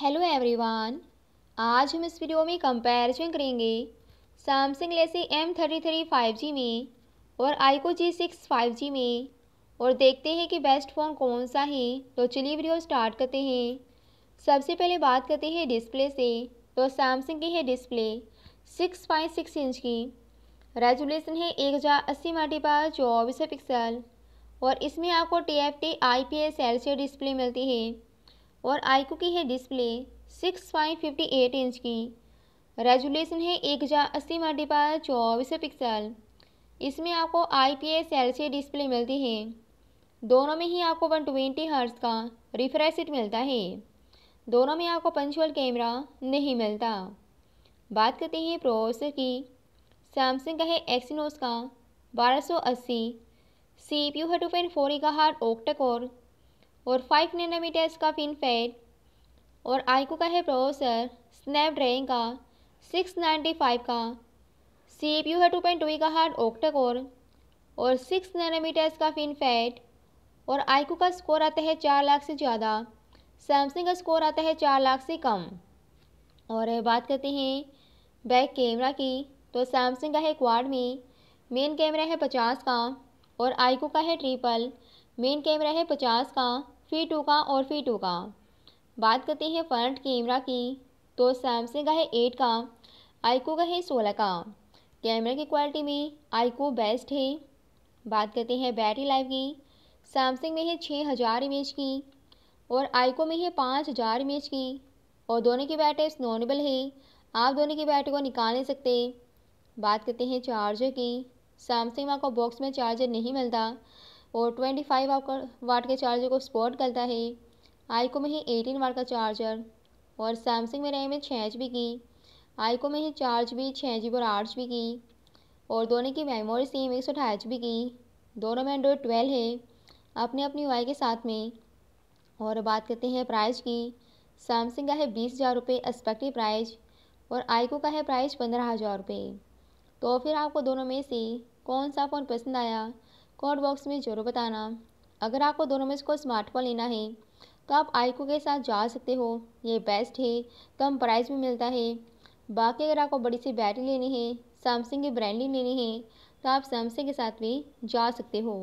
hello everyone आज हम इस वीडियो में कंपैरिजन करेंगे सैमसंग लेसी M thirty three five G में और आईको जी सिक्स फाइव जी में और देखते हैं कि बेस्ट फ़ोन कौन सा है तो चलिए वीडियो स्टार्ट करते हैं सबसे पहले बात करते हैं डिस्प्ले से तो सैमसंग की है display six point six inch की रेजोल्यूशन है एक हज़ार अस्सी माटी पर चौबीस पिक्सल और इसमें आपको T F T I P S L C display मिलती है और आईको की है display six five fifty eight inch की रेजुलेशन है एक हज़ार अस्सी मल्टीपाल चौबीस पिक्सल इसमें आपको I P S L C display मिलती है दोनों में ही आपको वन ट्वेंटी हर्स का रिफ्रेश मिलता है दोनों में आपको पंचुअल कैमरा नहीं मिलता बात करते हैं प्रोसेसर की सैमसंग का है एक्सिनोस का बारह सौ अस्सी सी पी यू है टू पॉइंट फोर का हार्ट ओक्टा और फाइव नैनोमीटर इसका फिनफेट और आईको का है प्रोसेसर स्नैपड्रैगन का सिक्स नाइन्टी फाइव का सी पी यू है टू पॉइंट टू का हार्ड ऑक्टाकोर और सिक्स नैनोमीटर इसका फिनफेट और आईको का स्कोर आता है चार लाख से ज़्यादा सैमसंग का स्कोर आता है चार लाख से कम और बात करते हैं बैक कैमरा की तो सैमसंग का है क्वाड में मेन कैमरा है पचास का और आईको का है ट्रिपल मेन कैमरा है पचास का फी टू का और फी टू का बात करते हैं फ्रंट कैमरा की तो सैमसंग का है एट का आईको का है सोलह का कैमरे की क्वालिटी में आईको बेस्ट है बात करते हैं बैटरी लाइफ की सैमसंग में है छः हज़ार एम की और आईको में है पाँच हज़ार एम की और दोनों की बैटरी नॉनेबल है आप दोनों की बैटरी को निकाल नहीं सकते बात करते हैं चार्जर की सैमसंग में आपको बॉक्स में चार्जर नहीं मिलता और 25 आपका वाट के चार्जर को सपोर्ट करता है आईको में है 18 वाट का चार्जर और सैमसंग में रैम है छः एच की आईको में है चार जी बी छः जी बी और आठ जी बी की और दोनों की मेमोरी सीम एक सौ अठाई एच बी की दोनों में एंड्रॉयड ट्वेल्व है अपने अपनी वाई के साथ में और बात करते हैं प्राइस की सैमसंग का है बीस हज़ार रुपये एक्सपेक्टिव प्राइस और आईको का है प्राइस पंद्रह हज़ार रुपये तो फिर आपको दोनों में से कौन सा फ़ोन पसंद आया कॉड बॉक्स में ज़रूर बताना अगर आपको दोनों में इसको स्मार्टफोन लेना है तो आप आईको के साथ जा सकते हो ये बेस्ट है कम प्राइस में मिलता है बाकी अगर आपको बड़ी सी बैटरी लेनी है सैमसंग की ब्रांडिंग लेनी है तो आप सैमसंग के साथ भी जा सकते हो